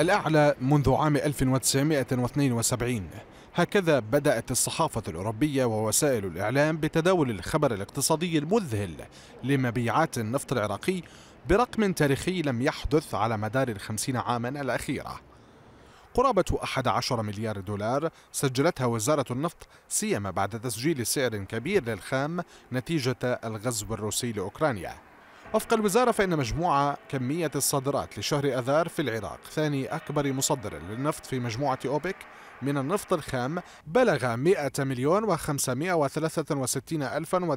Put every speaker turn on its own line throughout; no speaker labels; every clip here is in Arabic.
الأعلى منذ عام 1972 هكذا بدأت الصحافة الأوروبية ووسائل الإعلام بتداول الخبر الاقتصادي المذهل لمبيعات النفط العراقي برقم تاريخي لم يحدث على مدار الخمسين عاما الأخيرة قرابة 11 مليار دولار سجلتها وزارة النفط سيما بعد تسجيل سعر كبير للخام نتيجة الغزو الروسي لأوكرانيا وفق الوزارة فإن مجموعة كمية الصادرات لشهر أذار في العراق ثاني أكبر مصدر للنفط في مجموعة أوبك من النفط الخام بلغ 100 مليون و563 ألفا و999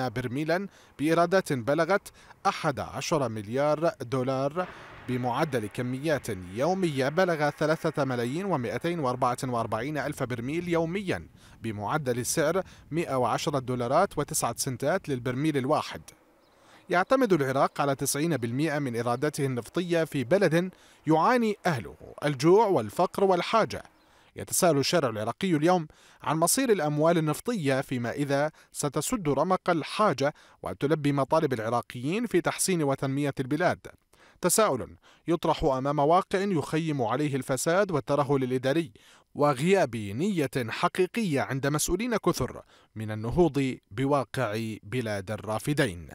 برميلا بإيرادات بلغت 11 مليار دولار بمعدل كميات يومية بلغ 3 ملايين و244 ألف برميل يوميا بمعدل سعر 110 دولارات و9 سنتات للبرميل الواحد يعتمد العراق على 90% من إيراداته النفطية في بلد يعاني أهله الجوع والفقر والحاجة يتساءل الشارع العراقي اليوم عن مصير الأموال النفطية فيما إذا ستسد رمق الحاجة وتلبي مطالب العراقيين في تحسين وتنمية البلاد تساؤل يطرح أمام واقع يخيم عليه الفساد والترهل الإداري وغياب نية حقيقية عند مسؤولين كثر من النهوض بواقع بلاد الرافدين